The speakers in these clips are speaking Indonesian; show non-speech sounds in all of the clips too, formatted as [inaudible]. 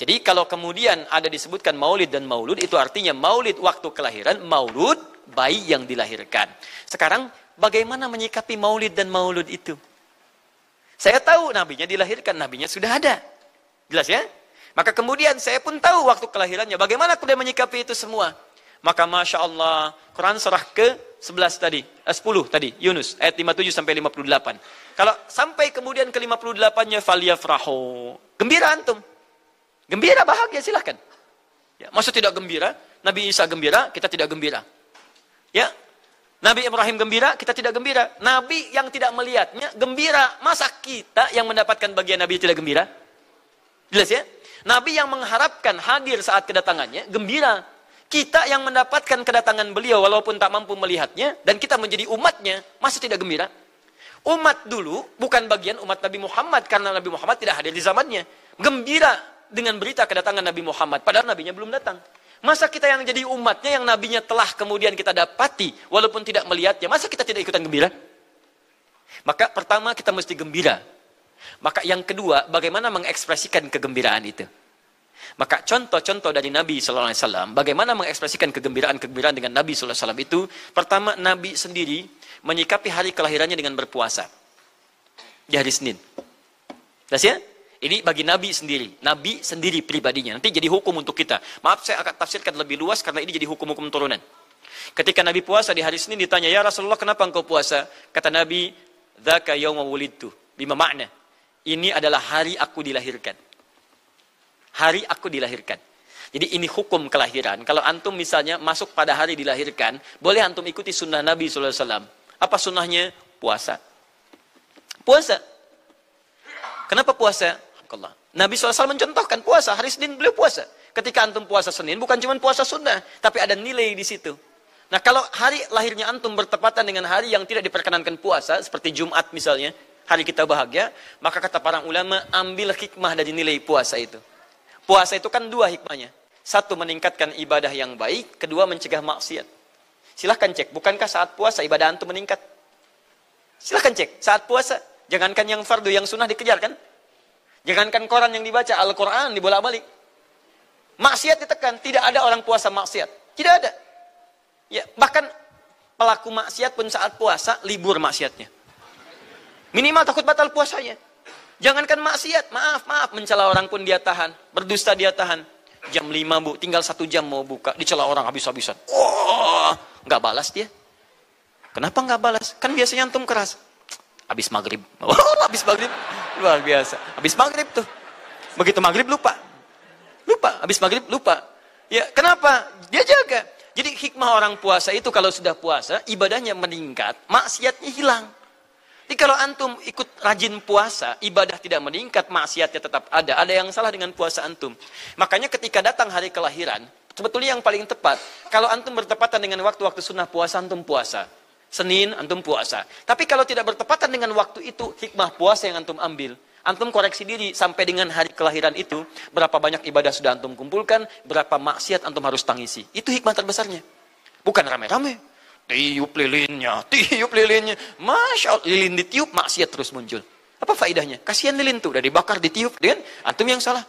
Jadi kalau kemudian ada disebutkan maulid dan maulud itu artinya maulid waktu kelahiran, maulud bayi yang dilahirkan. Sekarang bagaimana menyikapi maulid dan maulud itu? Saya tahu nabinya dilahirkan, nabinya sudah ada. Jelas ya? Maka kemudian saya pun tahu waktu kelahirannya. Bagaimana kemudian menyikapi itu semua? Maka Masya Allah, Quran serah ke 11 tadi, eh, 10 tadi, Yunus, ayat 57 sampai 58. Kalau sampai kemudian ke 58-nya, faliyafrahu. Gembira antum. Gembira, bahagia, silahkan. Ya, maksud tidak gembira, Nabi Isa gembira, kita tidak gembira. Ya, Nabi Ibrahim gembira, kita tidak gembira. Nabi yang tidak melihatnya gembira. Masa kita yang mendapatkan bagian Nabi tidak gembira? Jelas ya? Nabi yang mengharapkan hadir saat kedatangannya gembira. Kita yang mendapatkan kedatangan beliau walaupun tak mampu melihatnya dan kita menjadi umatnya, masa tidak gembira? Umat dulu bukan bagian umat Nabi Muhammad karena Nabi Muhammad tidak hadir di zamannya. Gembira dengan berita kedatangan Nabi Muhammad. Padahal nabinya belum datang. Masa kita yang jadi umatnya yang nabinya telah kemudian kita dapati walaupun tidak melihatnya, masa kita tidak ikutan gembira? Maka pertama kita mesti gembira. Maka yang kedua, bagaimana mengekspresikan kegembiraan itu? Maka contoh-contoh dari Nabi Sallallahu Alaihi Wasallam, bagaimana mengekspresikan kegembiraan-kegembiraan dengan Nabi Sallallahu Alaihi Wasallam itu, pertama Nabi sendiri menyikapi hari kelahirannya dengan berpuasa di hari Senin. Das ini bagi Nabi sendiri. Nabi sendiri pribadinya. Nanti jadi hukum untuk kita. Maaf, saya akan tafsirkan lebih luas karena ini jadi hukum-hukum turunan. Ketika Nabi puasa di hari Senin ditanya, Ya Rasulullah kenapa engkau puasa? Kata Nabi, Dhaka yawma wulidtu. Bima makna. Ini adalah hari aku dilahirkan. Hari aku dilahirkan. Jadi ini hukum kelahiran. Kalau antum misalnya masuk pada hari dilahirkan, boleh antum ikuti sunnah Nabi SAW. Apa sunnahnya? Puasa. Puasa. Kenapa puasa? Barakallah. Nabi SAW mencontohkan puasa. Hari Senin beliau puasa. Ketika antum puasa Senin, bukan cuma puasa sunnah. Tapi ada nilai di situ. Nah kalau hari lahirnya antum bertepatan dengan hari yang tidak diperkenankan puasa, seperti Jumat misalnya, hari kita bahagia, maka kata para ulama, ambil hikmah dari nilai puasa itu. Puasa itu kan dua hikmahnya. Satu, meningkatkan ibadah yang baik. Kedua, mencegah maksiat. Silahkan cek, bukankah saat puasa ibadah antum meningkat? Silahkan cek, saat puasa. Jangankan yang fardu, yang sunnah dikejar kan? Jangankan koran yang dibaca, Al-Quran dibolak-balik. Maksiat ditekan, tidak ada orang puasa maksiat. Tidak ada. Ya, bahkan pelaku maksiat pun saat puasa libur maksiatnya. Minimal takut batal puasanya. Jangankan maksiat, maaf, maaf, mencela orang pun dia tahan, berdusta dia tahan. Jam 5 bu, tinggal satu jam mau buka, dicela orang habis-habisan. oh, nggak balas dia. Kenapa nggak balas? Kan biasanya antum keras. Habis maghrib. [laughs] Oh, habis maghrib. Luar biasa. Habis maghrib tuh. Begitu maghrib lupa. Lupa. Habis maghrib lupa. Ya, kenapa? Dia jaga. Jadi hikmah orang puasa itu kalau sudah puasa, ibadahnya meningkat, maksiatnya hilang. Jadi kalau antum ikut rajin puasa, ibadah tidak meningkat, maksiatnya tetap ada. Ada yang salah dengan puasa antum. Makanya ketika datang hari kelahiran, sebetulnya yang paling tepat, kalau antum bertepatan dengan waktu-waktu sunnah puasa, antum puasa. Senin antum puasa. Tapi kalau tidak bertepatan dengan waktu itu, hikmah puasa yang antum ambil. Antum koreksi diri sampai dengan hari kelahiran itu, berapa banyak ibadah sudah antum kumpulkan, berapa maksiat antum harus tangisi. Itu hikmah terbesarnya. Bukan rame-rame. Tiup lilinnya, tiup lilinnya. Masya Allah, lilin ditiup, maksiat terus muncul. Apa faidahnya? Kasihan lilin tuh, udah dibakar, ditiup. Dengan antum yang salah.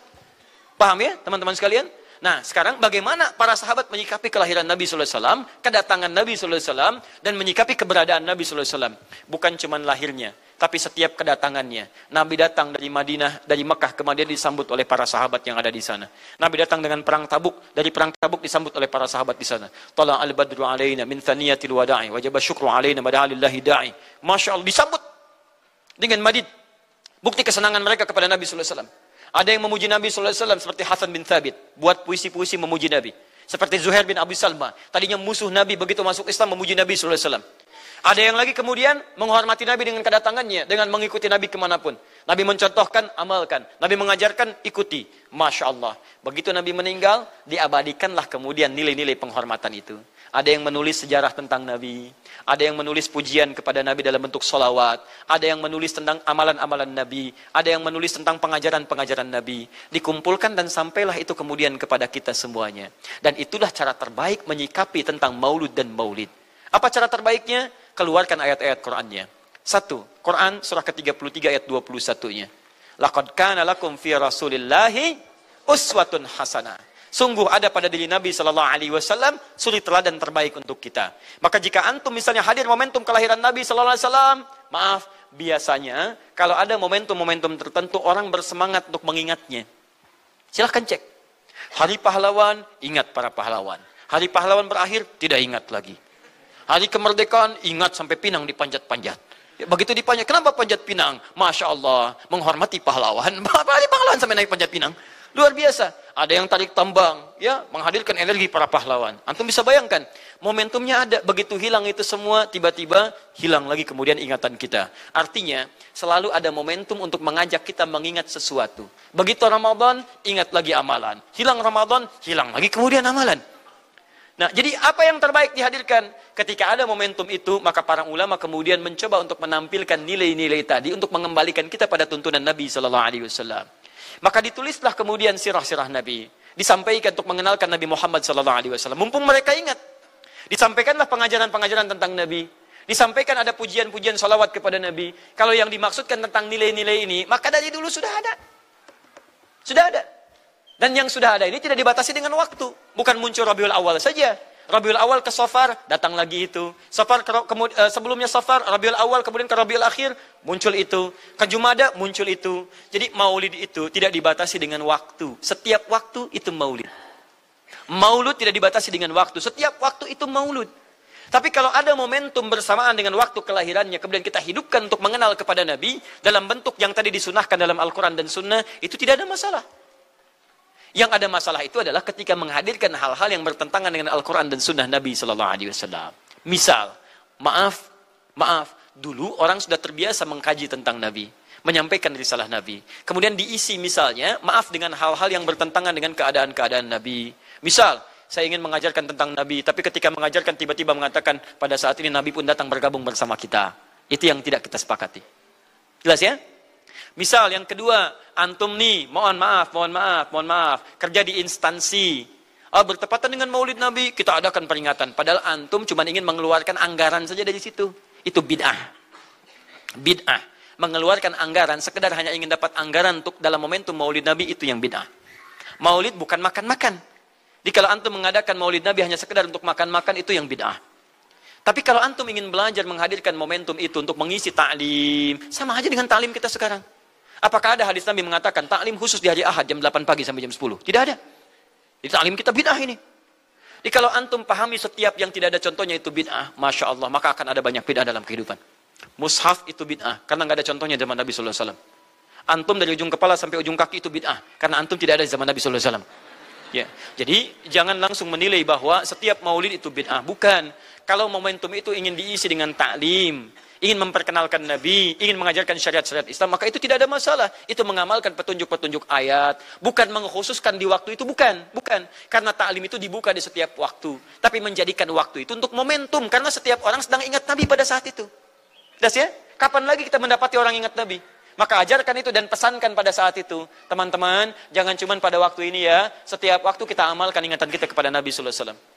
Paham ya teman-teman sekalian? Nah, sekarang bagaimana para sahabat menyikapi kelahiran Nabi SAW, kedatangan Nabi SAW, dan menyikapi keberadaan Nabi SAW? Bukan cuma lahirnya, tapi setiap kedatangannya. Nabi datang dari Madinah, dari Mekah kemudian disambut oleh para sahabat yang ada di sana. Nabi datang dengan perang Tabuk, dari perang Tabuk disambut oleh para sahabat di sana. Tala al-badru alaina min thaniyatil wada'i wajaba syukru alayna mada'alillahi da'i. Masya Allah, disambut dengan madid. Bukti kesenangan mereka kepada Nabi SAW. Ada yang memuji Nabi SAW seperti Hasan bin Thabit. Buat puisi-puisi memuji Nabi. Seperti Zuhair bin Abu Salma. Tadinya musuh Nabi begitu masuk Islam memuji Nabi SAW. Ada yang lagi kemudian menghormati Nabi dengan kedatangannya. Dengan mengikuti Nabi kemanapun. Nabi mencontohkan, amalkan. Nabi mengajarkan, ikuti. Masya Allah. Begitu Nabi meninggal, diabadikanlah kemudian nilai-nilai penghormatan itu. Ada yang menulis sejarah tentang Nabi. Ada yang menulis pujian kepada Nabi dalam bentuk solawat. Ada yang menulis tentang amalan-amalan Nabi. Ada yang menulis tentang pengajaran-pengajaran Nabi. Dikumpulkan dan sampailah itu kemudian kepada kita semuanya. Dan itulah cara terbaik menyikapi tentang maulud dan maulid. Apa cara terbaiknya? Keluarkan ayat-ayat Qur'annya. Satu, Quran surah ke-33 ayat 21-nya. Laqad kana lakum fi rasulillahi uswatun hasanah Sungguh ada pada diri Nabi Shallallahu Alaihi Wasallam suri teladan terbaik untuk kita. Maka jika antum misalnya hadir momentum kelahiran Nabi Shallallahu Alaihi Wasallam, maaf biasanya kalau ada momentum-momentum tertentu orang bersemangat untuk mengingatnya. Silahkan cek. Hari pahlawan, ingat para pahlawan. Hari pahlawan berakhir, tidak ingat lagi. Hari kemerdekaan, ingat sampai pinang dipanjat-panjat. Begitu dipanjat, kenapa panjat pinang? Masya Allah, menghormati pahlawan. [laughs] Hari pahlawan sampai naik panjat pinang. Luar biasa. Ada yang tarik tambang, ya, menghadirkan energi para pahlawan. Antum bisa bayangkan, momentumnya ada. Begitu hilang itu semua, tiba-tiba hilang lagi kemudian ingatan kita. Artinya, selalu ada momentum untuk mengajak kita mengingat sesuatu. Begitu Ramadan, ingat lagi amalan. Hilang Ramadan, hilang lagi kemudian amalan. Nah, jadi apa yang terbaik dihadirkan? Ketika ada momentum itu, maka para ulama kemudian mencoba untuk menampilkan nilai-nilai tadi untuk mengembalikan kita pada tuntunan Nabi Shallallahu Alaihi Wasallam. Maka ditulislah kemudian sirah-sirah Nabi. Disampaikan untuk mengenalkan Nabi Muhammad SAW. Mumpung mereka ingat. Disampaikanlah pengajaran-pengajaran tentang Nabi. Disampaikan ada pujian-pujian salawat kepada Nabi. Kalau yang dimaksudkan tentang nilai-nilai ini, maka dari dulu sudah ada. Sudah ada. Dan yang sudah ada ini tidak dibatasi dengan waktu. Bukan muncul Rabiul Awal saja. Rabiul Awal ke Safar, datang lagi itu. Safar ke, ke, uh, eh, sebelumnya Safar, Rabiul Awal kemudian ke Rabiul Akhir, muncul itu. Ke Jumada muncul itu. Jadi Maulid itu tidak dibatasi dengan waktu. Setiap waktu itu Maulid. Maulud tidak dibatasi dengan waktu. Setiap waktu itu Maulud. Tapi kalau ada momentum bersamaan dengan waktu kelahirannya, kemudian kita hidupkan untuk mengenal kepada Nabi dalam bentuk yang tadi disunahkan dalam Al-Quran dan Sunnah, itu tidak ada masalah. Yang ada masalah itu adalah ketika menghadirkan hal-hal yang bertentangan dengan Al-Quran dan Sunnah Nabi Sallallahu Alaihi Wasallam. Misal, maaf, maaf, dulu orang sudah terbiasa mengkaji tentang Nabi, menyampaikan risalah Nabi. Kemudian diisi misalnya, maaf dengan hal-hal yang bertentangan dengan keadaan-keadaan Nabi. Misal, saya ingin mengajarkan tentang Nabi, tapi ketika mengajarkan tiba-tiba mengatakan pada saat ini Nabi pun datang bergabung bersama kita. Itu yang tidak kita sepakati. Jelas ya? Misal yang kedua, antum nih, mohon maaf, mohon maaf, mohon maaf, kerja di instansi. Oh, bertepatan dengan maulid Nabi, kita adakan peringatan. Padahal antum cuma ingin mengeluarkan anggaran saja dari situ. Itu bid'ah. Bid'ah. Mengeluarkan anggaran, sekedar hanya ingin dapat anggaran untuk dalam momentum maulid Nabi, itu yang bid'ah. Maulid bukan makan-makan. Jadi kalau antum mengadakan maulid Nabi hanya sekedar untuk makan-makan, itu yang bid'ah. Tapi kalau antum ingin belajar menghadirkan momentum itu untuk mengisi taklim, sama aja dengan taklim kita sekarang. Apakah ada hadis Nabi mengatakan taklim khusus di hari Ahad jam 8 pagi sampai jam 10? Tidak ada. Di taklim kita bid'ah ini. Jadi kalau antum pahami setiap yang tidak ada contohnya itu bid'ah, masya Allah, maka akan ada banyak bid'ah dalam kehidupan. Mushaf itu bid'ah, karena nggak ada contohnya zaman Nabi Sallallahu Alaihi Wasallam. Antum dari ujung kepala sampai ujung kaki itu bid'ah, karena antum tidak ada zaman Nabi Sallallahu Alaihi Wasallam. Ya, jadi jangan langsung menilai bahwa setiap maulid itu bid'ah, bukan. Kalau momentum itu ingin diisi dengan taklim, ingin memperkenalkan Nabi, ingin mengajarkan syariat-syariat Islam, maka itu tidak ada masalah. Itu mengamalkan petunjuk-petunjuk ayat, bukan mengkhususkan di waktu itu, bukan, bukan. Karena taklim itu dibuka di setiap waktu, tapi menjadikan waktu itu untuk momentum, karena setiap orang sedang ingat Nabi pada saat itu. Das ya? Kapan lagi kita mendapati orang ingat Nabi? Maka ajarkan itu dan pesankan pada saat itu. Teman-teman, jangan cuma pada waktu ini ya. Setiap waktu kita amalkan ingatan kita kepada Nabi Sallallahu Alaihi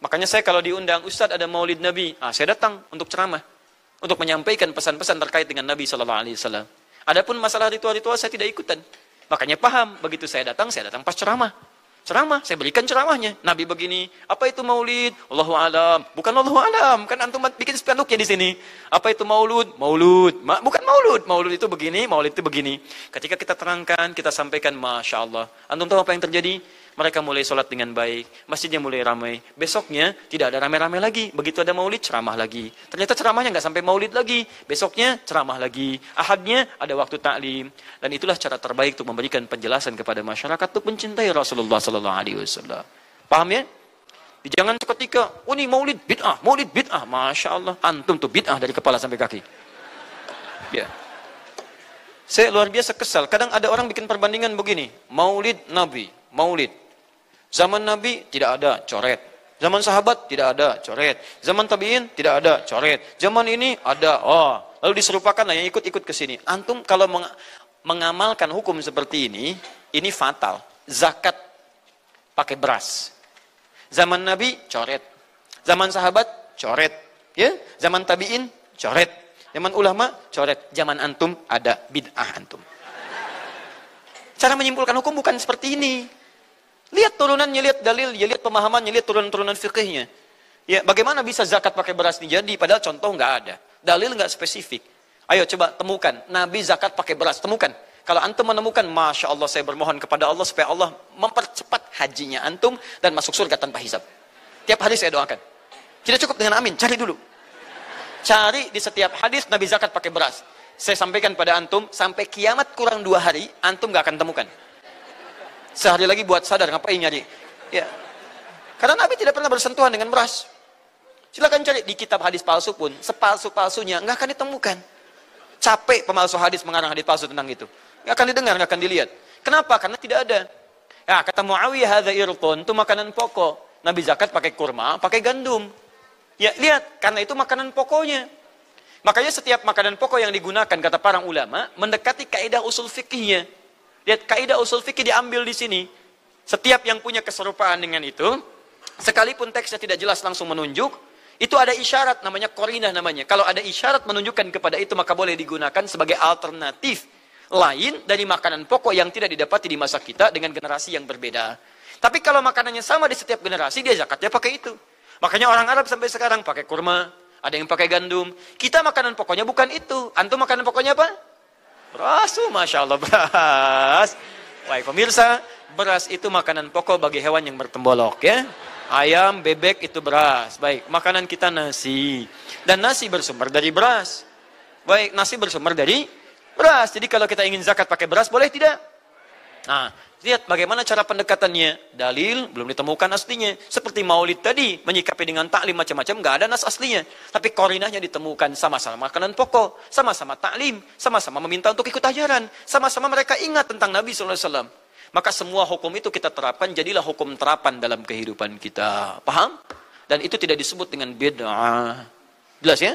Makanya saya kalau diundang, Ustadz ada maulid Nabi. Ah, saya datang untuk ceramah untuk menyampaikan pesan-pesan terkait dengan Nabi Shallallahu Alaihi Wasallam. Adapun masalah ritual-ritual saya tidak ikutan. Makanya paham begitu saya datang, saya datang pas ceramah. Ceramah, saya berikan ceramahnya. Nabi begini, apa itu maulid? Allahu alam. Bukan Allahu alam, kan antum bikin spanduknya di sini. Apa itu maulud? Maulud. Ma bukan maulud. Maulud itu begini, maulid itu begini. Ketika kita terangkan, kita sampaikan, Masya Allah. Antum tahu apa yang terjadi? mereka mulai sholat dengan baik, masjidnya mulai ramai. Besoknya tidak ada ramai-ramai lagi. Begitu ada maulid, ceramah lagi. Ternyata ceramahnya nggak sampai maulid lagi. Besoknya ceramah lagi. Ahadnya ada waktu taklim. Dan itulah cara terbaik untuk memberikan penjelasan kepada masyarakat untuk mencintai Rasulullah Sallallahu Alaihi Wasallam. Paham ya? Jangan seketika, oh ini maulid bid'ah, maulid bid'ah. Masya Allah, antum tuh bid'ah dari kepala sampai kaki. Ya. Saya luar biasa kesal. Kadang ada orang bikin perbandingan begini. Maulid Nabi, maulid. Zaman Nabi tidak ada coret. Zaman sahabat tidak ada coret. Zaman tabiin tidak ada coret. Zaman ini ada. Oh, lalu diserupakan lah yang ikut-ikut ke sini. Antum kalau meng mengamalkan hukum seperti ini, ini fatal. Zakat pakai beras. Zaman Nabi coret. Zaman sahabat coret. Ya, zaman tabiin coret. Zaman ulama coret. Zaman antum ada bid'ah antum. Cara menyimpulkan hukum bukan seperti ini. Lihat turunannya, lihat dalil, ya lihat pemahamannya, lihat turunan-turunan fikihnya. Ya, bagaimana bisa zakat pakai beras jadi? Padahal contoh nggak ada, dalil nggak spesifik. Ayo coba temukan Nabi zakat pakai beras, temukan. Kalau antum menemukan, masya Allah saya bermohon kepada Allah supaya Allah mempercepat hajinya antum dan masuk surga tanpa hisab. Tiap hari saya doakan. Tidak cukup dengan amin, cari dulu. Cari di setiap hadis Nabi zakat pakai beras. Saya sampaikan pada antum sampai kiamat kurang dua hari, antum nggak akan temukan. Sehari lagi buat sadar, ngapain nyari? Ya. Karena Nabi tidak pernah bersentuhan dengan beras. Silahkan cari di kitab hadis palsu pun, sepalsu-palsunya, nggak akan ditemukan. Capek pemalsu hadis mengarang hadis palsu tentang itu. Nggak akan didengar, nggak akan dilihat. Kenapa? Karena tidak ada. Ya, kata Muawiyah hadza irqun, itu makanan pokok. Nabi zakat pakai kurma, pakai gandum. Ya, lihat, karena itu makanan pokoknya. Makanya setiap makanan pokok yang digunakan kata para ulama mendekati kaidah usul fikihnya. Lihat kaidah usul fikih diambil di sini. Setiap yang punya keserupaan dengan itu, sekalipun teksnya tidak jelas langsung menunjuk, itu ada isyarat namanya korinah namanya. Kalau ada isyarat menunjukkan kepada itu maka boleh digunakan sebagai alternatif lain dari makanan pokok yang tidak didapati di masa kita dengan generasi yang berbeda. Tapi kalau makanannya sama di setiap generasi, dia zakatnya pakai itu. Makanya orang Arab sampai sekarang pakai kurma, ada yang pakai gandum. Kita makanan pokoknya bukan itu. Antum makanan pokoknya apa? Beras, tuh, Masya Allah, beras. Baik pemirsa, beras itu makanan pokok bagi hewan yang bertembolok ya. Ayam, bebek itu beras. Baik, makanan kita nasi. Dan nasi bersumber dari beras. Baik, nasi bersumber dari beras. Jadi kalau kita ingin zakat pakai beras, boleh tidak? Nah, lihat bagaimana cara pendekatannya. Dalil belum ditemukan aslinya. Seperti maulid tadi, menyikapi dengan taklim macam-macam, nggak ada nas aslinya. Tapi korinahnya ditemukan sama-sama makanan pokok, sama-sama taklim, sama-sama meminta untuk ikut ajaran, sama-sama mereka ingat tentang Nabi SAW. Maka semua hukum itu kita terapkan, jadilah hukum terapan dalam kehidupan kita. Paham? Dan itu tidak disebut dengan bid'ah. Jelas ya?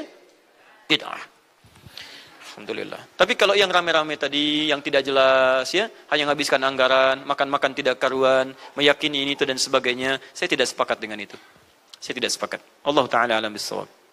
Bid'ah. Alhamdulillah. Tapi kalau yang rame-rame tadi, yang tidak jelas ya, hanya menghabiskan anggaran, makan-makan tidak karuan, meyakini ini itu dan sebagainya, saya tidak sepakat dengan itu. Saya tidak sepakat. Allah Ta'ala alam bisawab.